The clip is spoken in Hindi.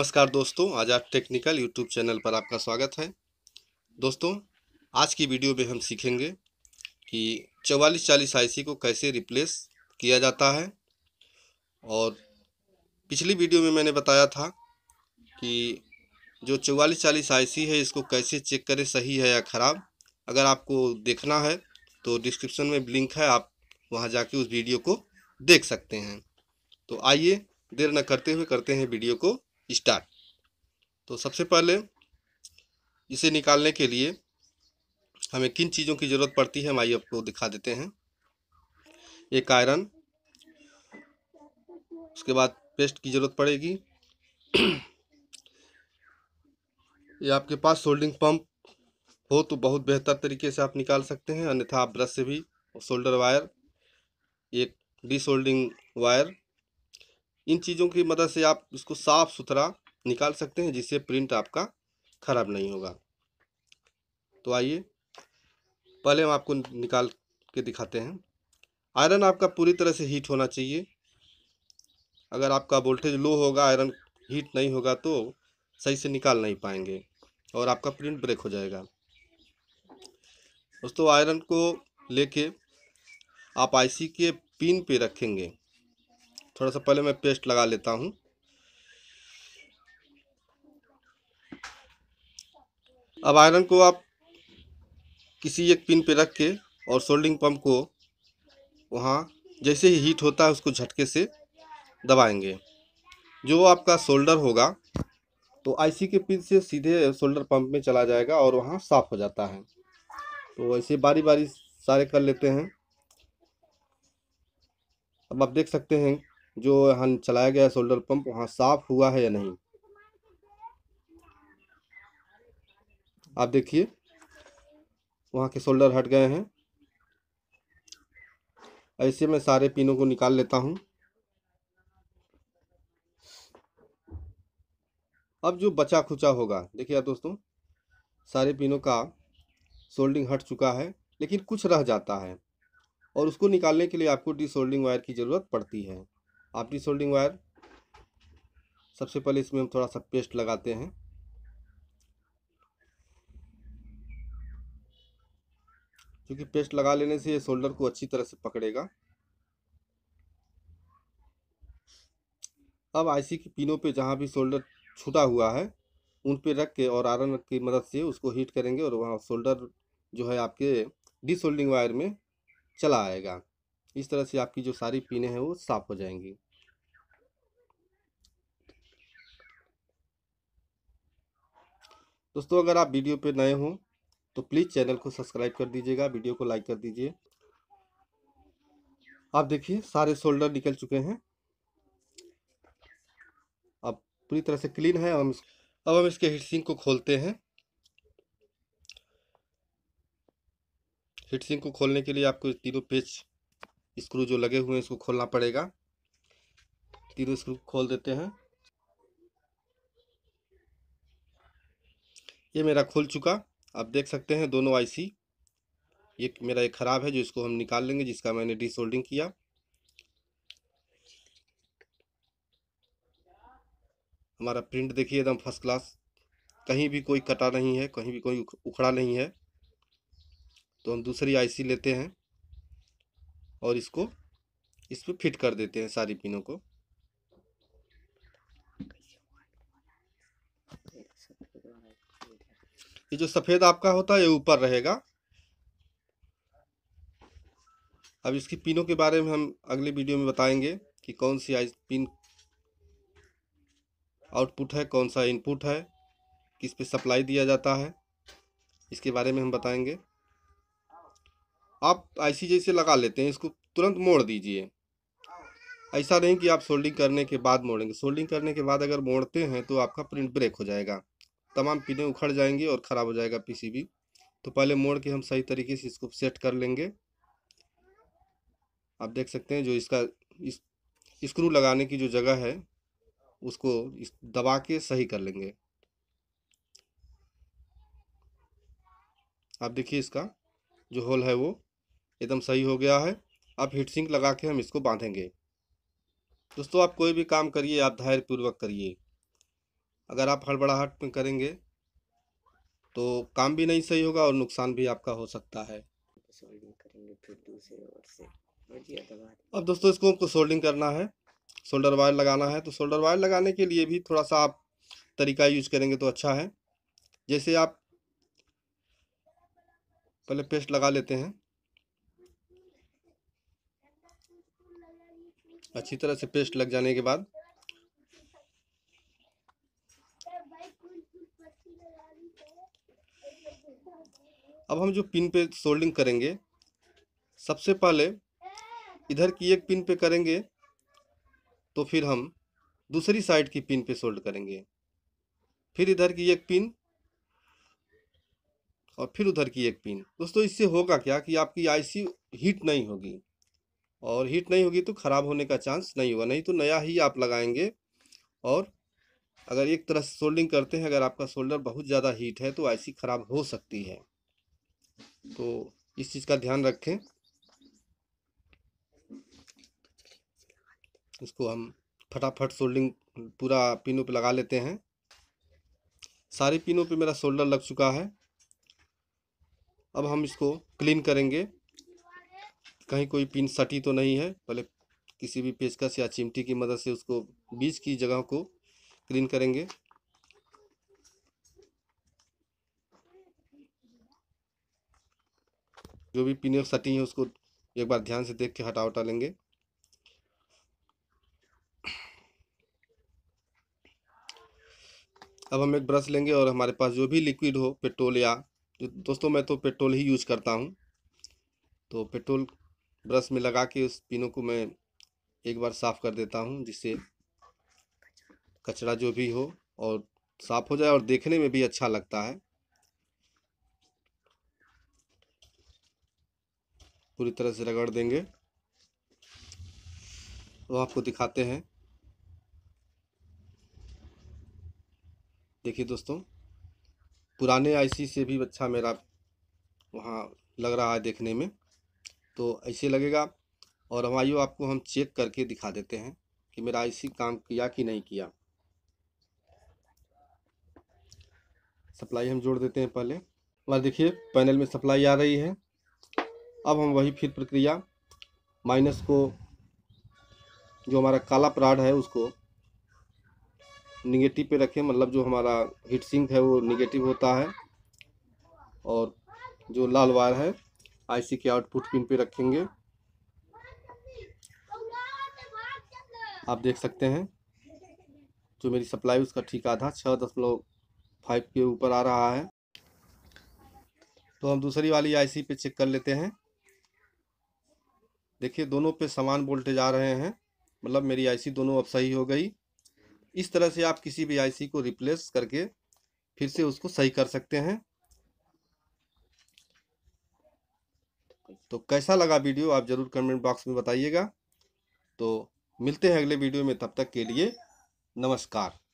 नमस्कार दोस्तों आज आजाद टेक्निकल यूट्यूब चैनल पर आपका स्वागत है दोस्तों आज की वीडियो में हम सीखेंगे कि चवालीस चालीस आई को कैसे रिप्लेस किया जाता है और पिछली वीडियो में मैंने बताया था कि जो चवालीस चालीस आई है इसको कैसे चेक करें सही है या ख़राब अगर आपको देखना है तो डिस्क्रिप्शन में लिंक है आप वहाँ जाके उस वीडियो को देख सकते हैं तो आइए देर न करते हुए करते हैं वीडियो को स्टार तो सबसे पहले इसे निकालने के लिए हमें किन चीज़ों की ज़रूरत पड़ती है हम आइए आपको दिखा देते हैं एक आयरन उसके बाद पेस्ट की ज़रूरत पड़ेगी ये आपके पास सोल्डिंग पंप हो तो बहुत बेहतर तरीके से आप निकाल सकते हैं अन्यथा आप ब्रश से भी सोल्डर वायर एक डी सोल्डिंग वायर इन चीज़ों की मदद से आप इसको साफ सुथरा निकाल सकते हैं जिससे प्रिंट आपका ख़राब नहीं होगा तो आइए पहले हम आपको निकाल के दिखाते हैं आयरन आपका पूरी तरह से हीट होना चाहिए अगर आपका वोल्टेज लो होगा आयरन हीट नहीं होगा तो सही से निकाल नहीं पाएंगे और आपका प्रिंट ब्रेक हो जाएगा दोस्तों आयरन को लेके आप आईसी के पिन पे रखेंगे थोड़ा सा पहले मैं पेस्ट लगा लेता हूँ अब आयरन को आप किसी एक पिन पे रख के और सोल्डिंग पंप को वहाँ जैसे ही हीट होता है उसको झटके से दबाएंगे जो आपका सोल्डर होगा तो आईसी के पिन से सीधे सोल्डर पंप में चला जाएगा और वहाँ साफ़ हो जाता है तो ऐसे बारी बारी सारे कर लेते हैं अब आप देख सकते हैं जो यहाँ चलाया गया सोल्डर पंप वहाँ साफ हुआ है या नहीं आप देखिए वहाँ के सोल्डर हट गए हैं ऐसे में सारे पिनों को निकाल लेता हूँ अब जो बचा खुचा होगा देखिए आप दोस्तों सारे पिनों का सोल्डिंग हट चुका है लेकिन कुछ रह जाता है और उसको निकालने के लिए आपको डिसोल्डिंग वायर की ज़रूरत पड़ती है आपकी सोल्डिंग वायर सबसे पहले इसमें हम थोड़ा सा पेस्ट लगाते हैं क्योंकि पेस्ट लगा लेने से ये शोल्डर को अच्छी तरह से पकड़ेगा अब आईसी की पिनों पे जहाँ भी शोल्डर छुटा हुआ है उन पे रख के और आयरन की मदद से उसको हीट करेंगे और वहाँ शोल्डर जो है आपके डिसोल्डिंग वायर में चला आएगा इस तरह से आपकी जो सारी पीने हैं वो साफ़ हो जाएंगी दोस्तों अगर आप वीडियो पे नए हों तो प्लीज़ चैनल को सब्सक्राइब कर दीजिएगा वीडियो को लाइक कर दीजिए आप देखिए सारे शोल्डर निकल चुके हैं अब पूरी तरह से क्लीन है हम अब हम इसके हीट सिंक को खोलते हैं हीट सिंक को खोलने के लिए आपको तीनों पेच स्क्रू जो लगे हुए हैं इसको खोलना पड़ेगा तीनों स्क्रू खोल देते हैं ये मेरा खुल चुका आप देख सकते हैं दोनों आईसी ये मेरा एक ख़राब है जो इसको हम निकाल लेंगे जिसका मैंने डिसोल्डिंग किया हमारा प्रिंट देखिए एकदम फर्स्ट क्लास कहीं भी कोई कटा नहीं है कहीं भी कोई उखड़ा नहीं है तो हम दूसरी आईसी लेते हैं और इसको इस पर फिट कर देते हैं सारी पिनों को ये जो सफ़ेद आपका होता है ये ऊपर रहेगा अब इसकी पिनों के बारे में हम अगले वीडियो में बताएंगे कि कौन सी आई पिन आउटपुट है कौन सा इनपुट है किस पे सप्लाई दिया जाता है इसके बारे में हम बताएंगे आप आईसी जैसे लगा लेते हैं इसको तुरंत मोड़ दीजिए ऐसा नहीं कि आप सोल्डिंग करने के बाद मोड़ेंगे सोल्डिंग करने के बाद अगर मोड़ते हैं तो आपका प्रिंट ब्रेक हो जाएगा तमाम पिने उखड़ जाएंगी और ख़राब हो जाएगा पीसीबी तो पहले मोड़ के हम सही तरीके से इसको सेट कर लेंगे आप देख सकते हैं जो इसका इस स्क्रू लगाने की जो जगह है उसको इस दबा के सही कर लेंगे आप देखिए इसका जो होल है वो एकदम सही हो गया है अब हीट सिंक लगा के हम इसको बांधेंगे दोस्तों आप कोई भी काम करिए आप धैर्यपूर्वक करिए अगर आप हड़बड़ाहट में करेंगे तो काम भी नहीं सही होगा और नुकसान भी आपका हो सकता है अब दोस्तों इसको हमको सोल्डिंग करना है शोल्डर वायर लगाना है तो शोल्डर वायर लगाने के लिए भी थोड़ा सा आप तरीका यूज करेंगे तो अच्छा है जैसे आप पहले पेस्ट लगा लेते हैं अच्छी तरह से पेस्ट लग जाने के बाद अब हम जो पिन पे सोल्डिंग करेंगे सबसे पहले इधर की एक पिन पे करेंगे तो फिर हम दूसरी साइड की पिन पे सोल्ड करेंगे फिर इधर की एक पिन और फिर उधर की एक पिन दोस्तों इससे होगा क्या कि आपकी आईसी हीट नहीं होगी और हीट नहीं होगी तो ख़राब होने का चांस नहीं होगा नहीं तो नया ही आप लगाएंगे और अगर एक तरह से सोल्डिंग करते हैं अगर आपका सोल्डर बहुत ज़्यादा हीट है तो आईसी ख़राब हो सकती है तो इस चीज़ का ध्यान रखें इसको हम फटाफट सोल्डिंग पूरा पिनों पे लगा लेते हैं सारे पिनों पे मेरा सोल्डर लग चुका है अब हम इसको क्लीन करेंगे कहीं कोई पिन सटी तो नहीं है पहले किसी भी पेचकस या चिमटी की मदद से उसको बीज की जगह को क्लीन करेंगे जो भी पीने पिनियल सटी है उसको एक बार ध्यान से देख के हटा उटा लेंगे अब हम एक ब्रश लेंगे और हमारे पास जो भी लिक्विड हो पेट्रोल या दोस्तों मैं तो पेट्रोल ही यूज करता हूँ तो पेट्रोल ब्रश में लगा के उस पिनों को मैं एक बार साफ़ कर देता हूँ जिससे कचरा जो भी हो और साफ़ हो जाए और देखने में भी अच्छा लगता है पूरी तरह से रगड़ देंगे वो आपको दिखाते हैं देखिए दोस्तों पुराने आईसी से भी अच्छा मेरा वहाँ लग रहा है देखने में तो ऐसे लगेगा और हमारी आपको हम चेक करके दिखा देते हैं कि मेरा आईसी काम किया कि नहीं किया सप्लाई हम जोड़ देते हैं पहले और देखिए पैनल में सप्लाई आ रही है अब हम वही फिर प्रक्रिया माइनस को जो हमारा काला प्राड है उसको निगेटिव पे रखें मतलब जो हमारा हीट सिंक है वो निगेटिव होता है और जो लाल वायर है आईसी के आउटपुट पिन पे रखेंगे आप देख सकते हैं जो मेरी सप्लाई उसका ठीक आधा छः दशमलव फाइव के ऊपर आ रहा है तो हम दूसरी वाली आईसी पे चेक कर लेते हैं देखिए दोनों पे समान वोल्टेज आ रहे हैं मतलब मेरी आईसी दोनों अब सही हो गई इस तरह से आप किसी भी आईसी को रिप्लेस करके फिर से उसको सही कर सकते हैं तो कैसा लगा वीडियो आप ज़रूर कमेंट बॉक्स में बताइएगा तो मिलते हैं अगले वीडियो में तब तक के लिए नमस्कार